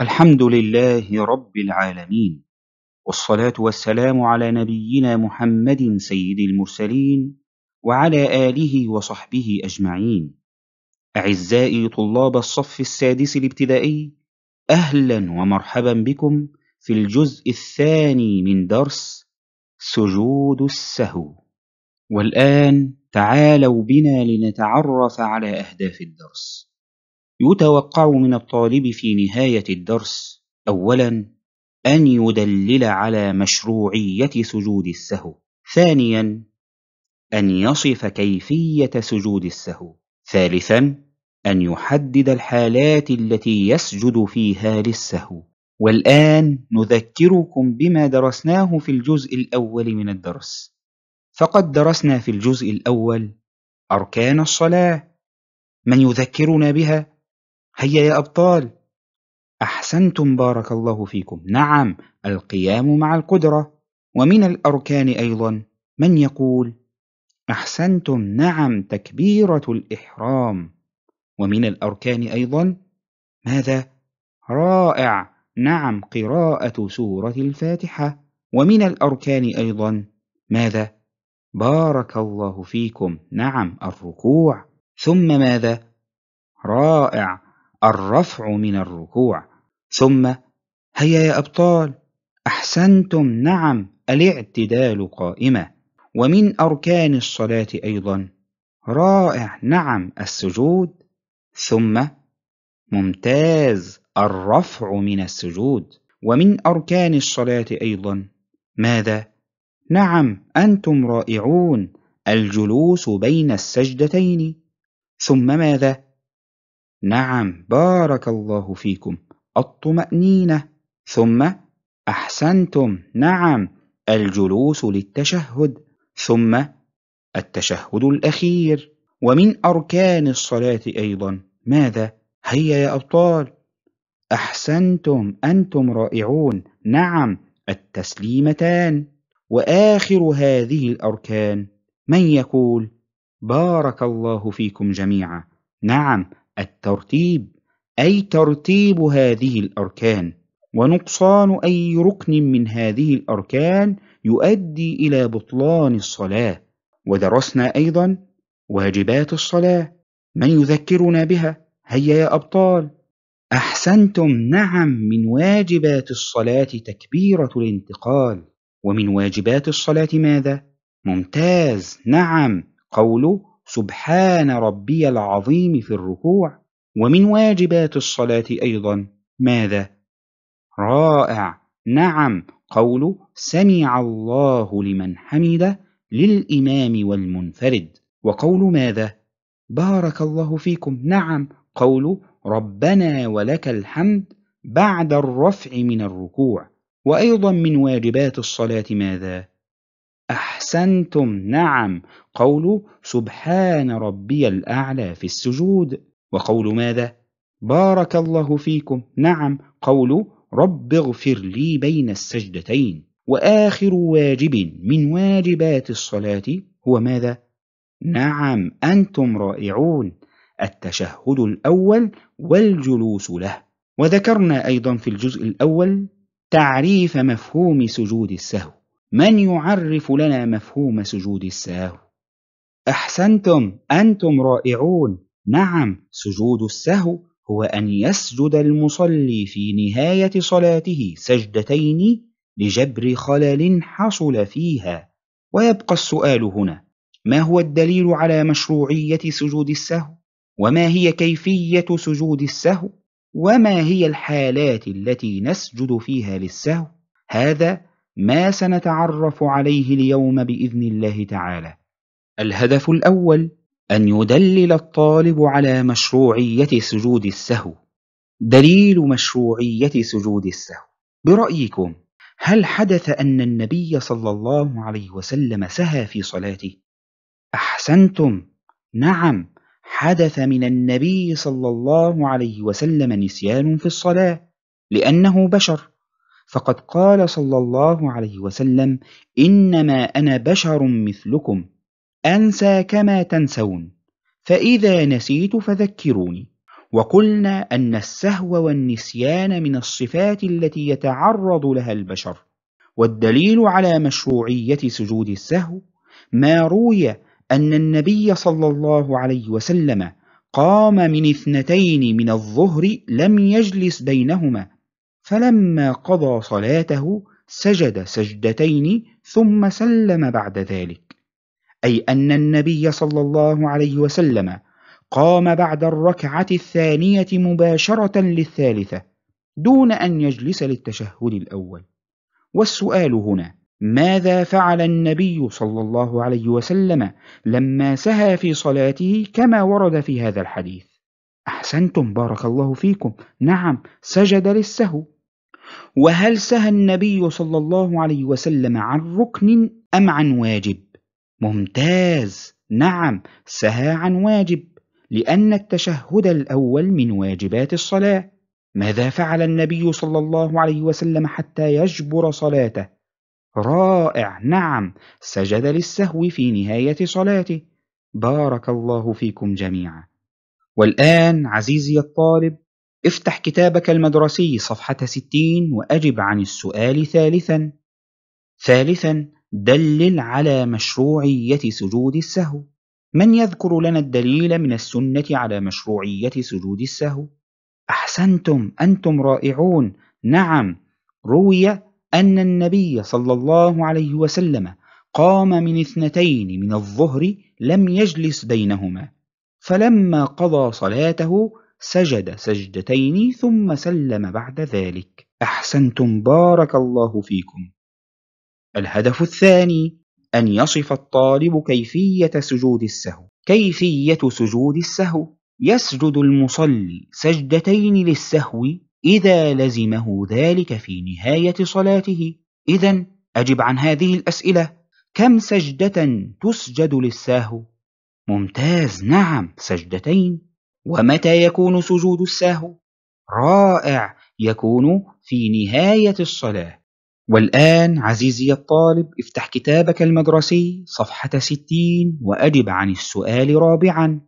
الحمد لله رب العالمين والصلاه والسلام على نبينا محمد سيد المرسلين وعلى اله وصحبه اجمعين اعزائي طلاب الصف السادس الابتدائي اهلا ومرحبا بكم في الجزء الثاني من درس سجود السهو والان تعالوا بنا لنتعرف على اهداف الدرس يتوقع من الطالب في نهاية الدرس أولاً أن يدلل على مشروعية سجود السهو. ثانياً أن يصف كيفية سجود السهو. ثالثاً أن يحدد الحالات التي يسجد فيها للسهو. والآن نذكركم بما درسناه في الجزء الأول من الدرس. فقد درسنا في الجزء الأول أركان الصلاة. من يذكرنا بها؟ هيا يا أبطال أحسنتم بارك الله فيكم نعم القيام مع القدرة ومن الأركان أيضا من يقول أحسنتم نعم تكبيرة الإحرام ومن الأركان أيضا ماذا؟ رائع نعم قراءة سورة الفاتحة ومن الأركان أيضا ماذا؟ بارك الله فيكم نعم الركوع ثم ماذا؟ رائع الرفع من الركوع ثم هيا يا أبطال أحسنتم نعم الاعتدال قائمة ومن أركان الصلاة أيضا رائع نعم السجود ثم ممتاز الرفع من السجود ومن أركان الصلاة أيضا ماذا؟ نعم أنتم رائعون الجلوس بين السجدتين ثم ماذا؟ نعم بارك الله فيكم الطمأنينة ثم أحسنتم نعم الجلوس للتشهد ثم التشهد الأخير ومن أركان الصلاة أيضا ماذا؟ هيا يا أبطال أحسنتم أنتم رائعون نعم التسليمتان وآخر هذه الأركان من يقول بارك الله فيكم جميعا نعم الترتيب أي ترتيب هذه الأركان ونقصان أي ركن من هذه الأركان يؤدي إلى بطلان الصلاة ودرسنا أيضا واجبات الصلاة من يذكرنا بها هيا يا أبطال أحسنتم نعم من واجبات الصلاة تكبيرة الانتقال ومن واجبات الصلاة ماذا؟ ممتاز نعم قوله سبحان ربي العظيم في الركوع ومن واجبات الصلاة أيضا ماذا؟ رائع نعم قول سمع الله لمن حمد للإمام والمنفرد وقول ماذا؟ بارك الله فيكم نعم قول ربنا ولك الحمد بعد الرفع من الركوع وأيضا من واجبات الصلاة ماذا؟ أحسنتم نعم قول سبحان ربي الأعلى في السجود وقول ماذا؟ بارك الله فيكم نعم قول رب اغفر لي بين السجدتين وآخر واجب من واجبات الصلاة هو ماذا؟ نعم أنتم رائعون التشهد الأول والجلوس له وذكرنا أيضا في الجزء الأول تعريف مفهوم سجود السهو من يعرف لنا مفهوم سجود السهو احسنتم انتم رائعون نعم سجود السهو هو ان يسجد المصلي في نهايه صلاته سجدتين لجبر خلل حصل فيها ويبقى السؤال هنا ما هو الدليل على مشروعيه سجود السهو وما هي كيفيه سجود السهو وما هي الحالات التي نسجد فيها للسهو هذا ما سنتعرف عليه اليوم باذن الله تعالى الهدف الاول ان يدلل الطالب على مشروعيه سجود السهو دليل مشروعيه سجود السهو برايكم هل حدث ان النبي صلى الله عليه وسلم سهى في صلاته احسنتم نعم حدث من النبي صلى الله عليه وسلم نسيان في الصلاه لانه بشر فقد قال صلى الله عليه وسلم إنما أنا بشر مثلكم أنسى كما تنسون فإذا نسيت فذكروني وقلنا أن السهو والنسيان من الصفات التي يتعرض لها البشر والدليل على مشروعية سجود السهو ما روي أن النبي صلى الله عليه وسلم قام من اثنتين من الظهر لم يجلس بينهما فلما قضى صلاته سجد سجدتين ثم سلم بعد ذلك أي أن النبي صلى الله عليه وسلم قام بعد الركعة الثانية مباشرة للثالثة دون أن يجلس للتشهد الأول والسؤال هنا ماذا فعل النبي صلى الله عليه وسلم لما سهى في صلاته كما ورد في هذا الحديث أحسنتم بارك الله فيكم نعم سجد للسهو وهل سهى النبي صلى الله عليه وسلم عن ركن أم عن واجب ممتاز نعم سهى عن واجب لأن التشهد الأول من واجبات الصلاة ماذا فعل النبي صلى الله عليه وسلم حتى يجبر صلاته رائع نعم سجد للسهو في نهاية صلاته بارك الله فيكم جميعا والآن عزيزي الطالب افتح كتابك المدرسي صفحة 60 وأجب عن السؤال ثالثا ثالثا دلل على مشروعية سجود السهو من يذكر لنا الدليل من السنة على مشروعية سجود السهو؟ أحسنتم أنتم رائعون نعم روي أن النبي صلى الله عليه وسلم قام من اثنتين من الظهر لم يجلس بينهما فلما قضى صلاته سجد سجدتين ثم سلم بعد ذلك أحسنتم بارك الله فيكم الهدف الثاني أن يصف الطالب كيفية سجود السهو كيفية سجود السهو يسجد المصلي سجدتين للسهو إذا لزمه ذلك في نهاية صلاته إذا أجب عن هذه الأسئلة كم سجدة تسجد للسهو؟ ممتاز نعم سجدتين ومتى يكون سجود السهو رائع يكون في نهاية الصلاة والآن عزيزي الطالب افتح كتابك المدرسي صفحة ستين وأجب عن السؤال رابعا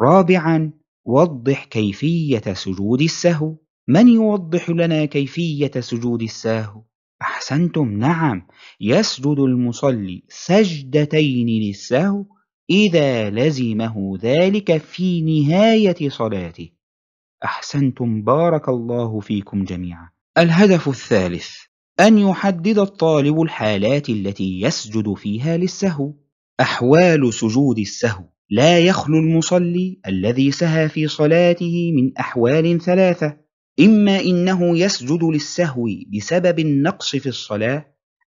رابعا وضح كيفية سجود السهو من يوضح لنا كيفية سجود السهو؟ أحسنتم نعم يسجد المصلي سجدتين للسهو إذا لزمه ذلك في نهاية صلاته أحسنتم بارك الله فيكم جميعا الهدف الثالث أن يحدد الطالب الحالات التي يسجد فيها للسهو أحوال سجود السهو لا يخلو المصلي الذي سهى في صلاته من أحوال ثلاثة إما إنه يسجد للسهو بسبب النقص في الصلاة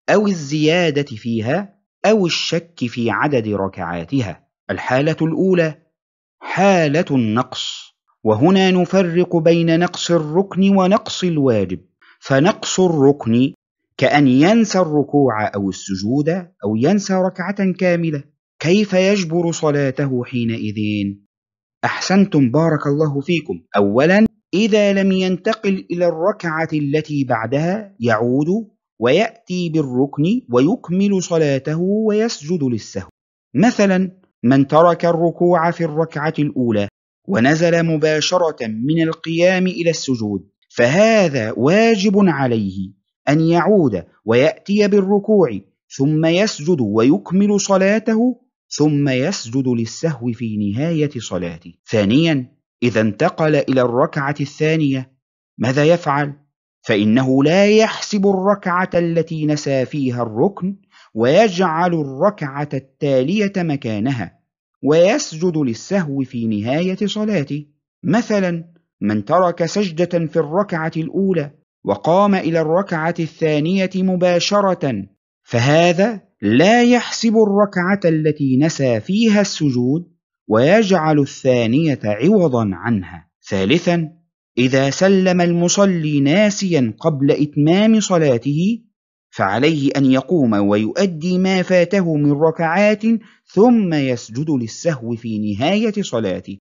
أو الزيادة فيها أو الشك في عدد ركعاتها الحالة الأولى حالة النقص وهنا نفرق بين نقص الركن ونقص الواجب فنقص الركن كأن ينسى الركوع أو السجود أو ينسى ركعة كاملة كيف يجبر صلاته حينئذ؟ أحسنتم بارك الله فيكم أولا إذا لم ينتقل إلى الركعة التي بعدها يعود ويأتي بالركن ويكمل صلاته ويسجد للسهو مثلا من ترك الركوع في الركعة الأولى ونزل مباشرة من القيام إلى السجود فهذا واجب عليه أن يعود ويأتي بالركوع ثم يسجد ويكمل صلاته ثم يسجد للسهو في نهاية صلاته ثانيا إذا انتقل إلى الركعة الثانية ماذا يفعل؟ فإنه لا يحسب الركعة التي نسى فيها الركن ويجعل الركعة التالية مكانها ويسجد للسهو في نهاية صلاته مثلا من ترك سجدة في الركعة الأولى وقام إلى الركعة الثانية مباشرة فهذا لا يحسب الركعة التي نسى فيها السجود ويجعل الثانية عوضا عنها ثالثا إذا سلم المصلي ناسيا قبل إتمام صلاته فعليه أن يقوم ويؤدي ما فاته من ركعات ثم يسجد للسهو في نهاية صلاته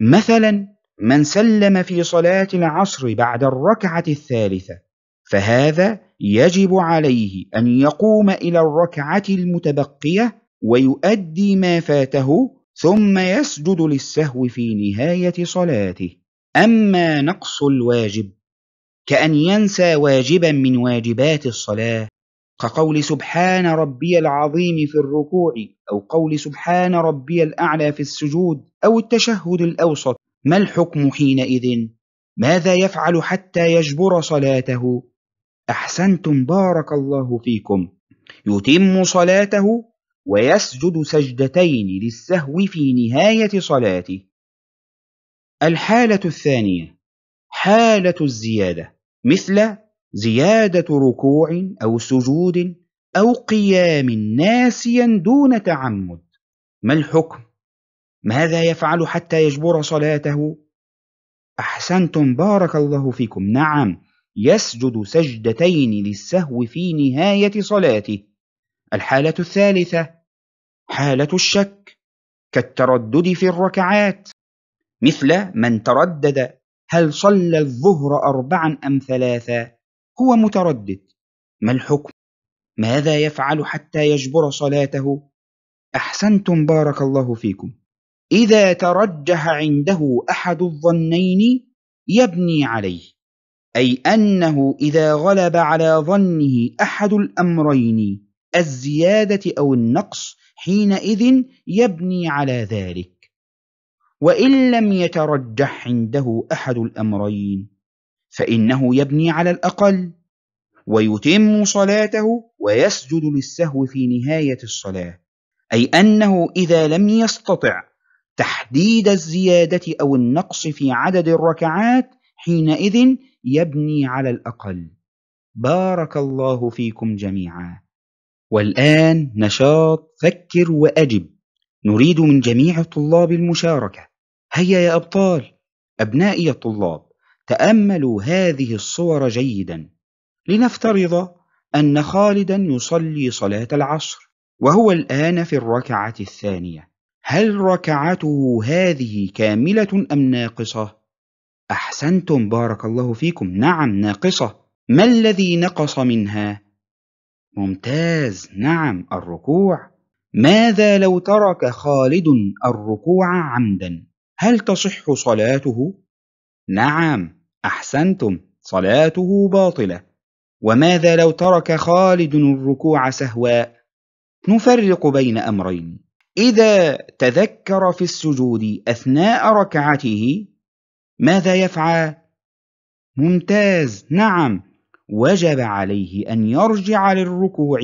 مثلا من سلم في صلاة العصر بعد الركعة الثالثة فهذا يجب عليه أن يقوم إلى الركعة المتبقية ويؤدي ما فاته ثم يسجد للسهو في نهاية صلاته أما نقص الواجب كأن ينسى واجبا من واجبات الصلاة كقول سبحان ربي العظيم في الركوع أو قول سبحان ربي الأعلى في السجود أو التشهد الأوسط ما الحكم حينئذ؟ ماذا يفعل حتى يجبر صلاته؟ أحسنتم بارك الله فيكم يتم صلاته ويسجد سجدتين للسهو في نهاية صلاته الحالة الثانية حالة الزيادة مثل زيادة ركوع أو سجود أو قيام ناسيا دون تعمد ما الحكم؟ ماذا يفعل حتى يجبر صلاته؟ أحسنتم بارك الله فيكم نعم يسجد سجدتين للسهو في نهاية صلاته الحالة الثالثة حالة الشك كالتردد في الركعات مثل من تردد هل صلى الظهر أربعا أم ثلاثا هو متردد ما الحكم؟ ماذا يفعل حتى يجبر صلاته؟ أحسنتم بارك الله فيكم إذا ترجح عنده أحد الظنين يبني عليه أي أنه إذا غلب على ظنه أحد الأمرين الزيادة أو النقص حينئذ يبني على ذلك وإن لم يترجح عنده أحد الأمرين فإنه يبني على الأقل ويتم صلاته ويسجد للسهو في نهاية الصلاة أي أنه إذا لم يستطع تحديد الزيادة أو النقص في عدد الركعات حينئذ يبني على الأقل بارك الله فيكم جميعا والآن نشاط فكر وأجب نريد من جميع الطلاب المشاركة هيا يا أبطال أبنائي الطلاب تأملوا هذه الصور جيدا لنفترض أن خالدا يصلي صلاة العصر وهو الآن في الركعة الثانية هل ركعته هذه كاملة أم ناقصة؟ أحسنتم بارك الله فيكم نعم ناقصة ما الذي نقص منها؟ ممتاز نعم الركوع ماذا لو ترك خالد الركوع عمدا؟ هل تصح صلاته؟ نعم، أحسنتم، صلاته باطلة. وماذا لو ترك خالد الركوع سهواء؟ نفرق بين أمرين، إذا تذكر في السجود أثناء ركعته ماذا يفعل؟ ممتاز، نعم، وجب عليه أن يرجع للركوع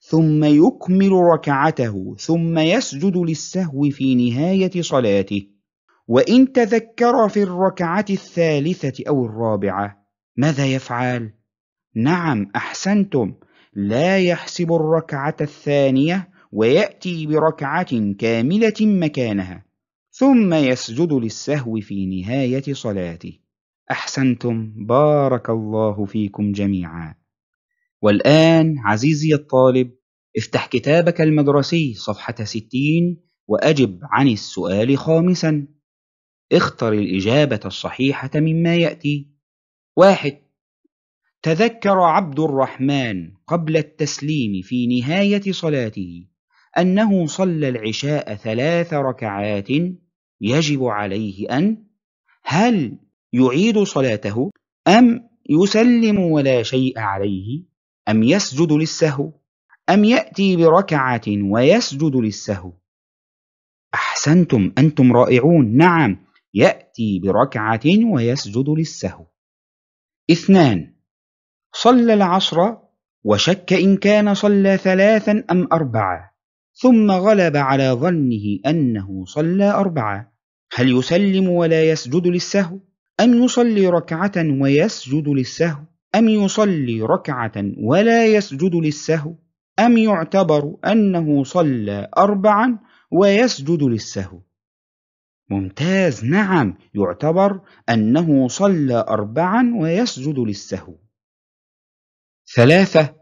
ثم يكمل ركعته ثم يسجد للسهو في نهاية صلاته وإن تذكر في الركعة الثالثة أو الرابعة ماذا يفعل؟ نعم أحسنتم لا يحسب الركعة الثانية ويأتي بركعة كاملة مكانها ثم يسجد للسهو في نهاية صلاته أحسنتم بارك الله فيكم جميعا والآن عزيزي الطالب افتح كتابك المدرسي صفحة 60 وأجب عن السؤال خامساً اختر الإجابة الصحيحة مما يأتي واحد تذكر عبد الرحمن قبل التسليم في نهاية صلاته أنه صلى العشاء ثلاث ركعات يجب عليه أن هل يعيد صلاته أم يسلم ولا شيء عليه أم يسجد للسهو أم يأتي بركعة ويسجد للسهو أحسنتم أنتم رائعون نعم يأتي بركعة ويسجد للسهو اثنان صلى العصر وشك إن كان صلى ثلاثا أم أربعة ثم غلب على ظنه أنه صلى أربعة هل يسلم ولا يسجد للسهو أم يصلي ركعة ويسجد للسهو أم يصلي ركعة ولا يسجد للسهو أم يعتبر أنه صلى أربعا ويسجد للسهو ممتاز نعم يعتبر أنه صلى أربعا ويسجد للسهو ثلاثة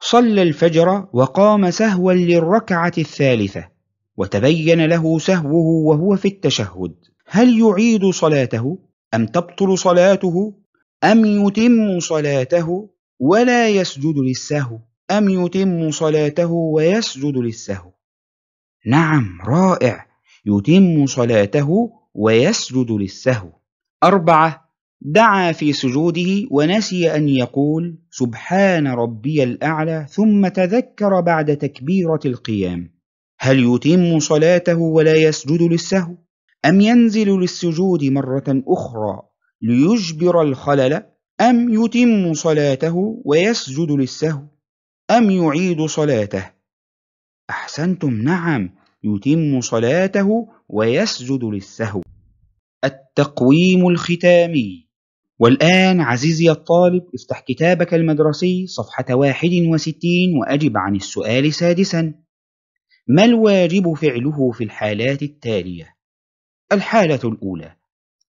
صلى الفجر وقام سهوا للركعة الثالثة وتبين له سهوه وهو في التشهد هل يعيد صلاته أم تبطل صلاته أم يتم صلاته ولا يسجد للسهو أم يتم صلاته ويسجد للسهو نعم رائع يتم صلاته ويسجد للسهو أربعة دعا في سجوده ونسي أن يقول سبحان ربي الأعلى ثم تذكر بعد تكبيرة القيام هل يتم صلاته ولا يسجد للسهو أم ينزل للسجود مرة أخرى ليجبر الخلل أم يتم صلاته ويسجد للسهو أم يعيد صلاته أحسنتم نعم يتم صلاته ويسجد للسهو التقويم الختامي والآن عزيزي الطالب افتح كتابك المدرسي صفحة 61 وأجب عن السؤال سادسا ما الواجب فعله في الحالات التالية؟ الحالة الأولى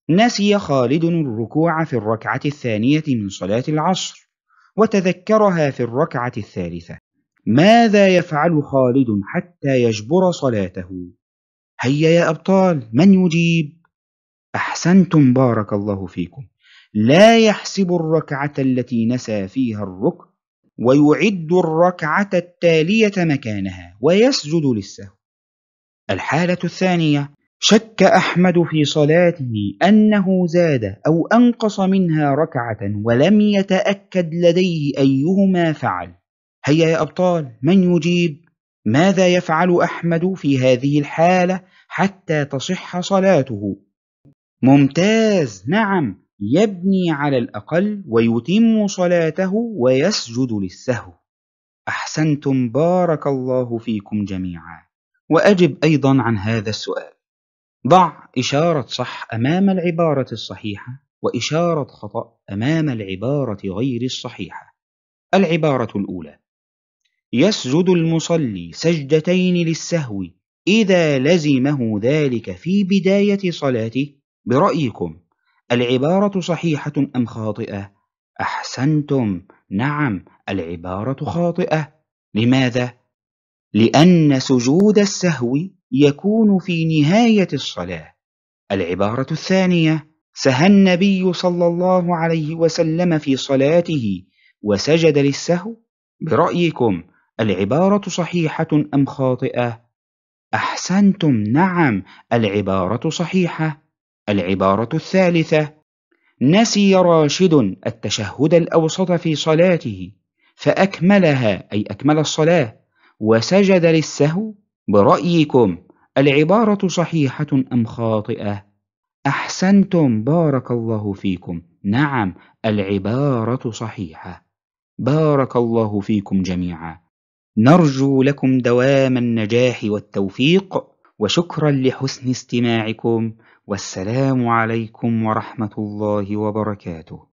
نسي خالد الركوع في الركعة الثانية من صلاة العصر وتذكرها في الركعة الثالثة ماذا يفعل خالد حتى يجبر صلاته هيا يا أبطال من يجيب أحسنتم بارك الله فيكم لا يحسب الركعة التي نسى فيها الرك ويعد الركعة التالية مكانها ويسجد للسهو الحالة الثانية شك أحمد في صلاته أنه زاد أو أنقص منها ركعة ولم يتأكد لديه أيهما فعل هيا يا أبطال من يجيب ماذا يفعل أحمد في هذه الحالة حتى تصح صلاته ممتاز نعم يبني على الأقل ويتم صلاته ويسجد للسهو أحسنتم بارك الله فيكم جميعا وأجب أيضا عن هذا السؤال ضع إشارة صح أمام العبارة الصحيحة وإشارة خطأ أمام العبارة غير الصحيحة العبارة الأولى يسجد المصلي سجدتين للسهو إذا لزمه ذلك في بداية صلاته برأيكم العبارة صحيحة أم خاطئة؟ أحسنتم نعم العبارة خاطئة لماذا؟ لأن سجود السهو يكون في نهاية الصلاة العبارة الثانية سهى النبي صلى الله عليه وسلم في صلاته وسجد للسهو برأيكم العبارة صحيحة أم خاطئة؟ أحسنتم نعم العبارة صحيحة العبارة الثالثة نسي راشد التشهد الأوسط في صلاته فأكملها أي أكمل الصلاة وسجد للسهو برأيكم العبارة صحيحة أم خاطئة؟ أحسنتم بارك الله فيكم نعم العبارة صحيحة بارك الله فيكم جميعا نرجو لكم دوام النجاح والتوفيق وشكرا لحسن استماعكم والسلام عليكم ورحمة الله وبركاته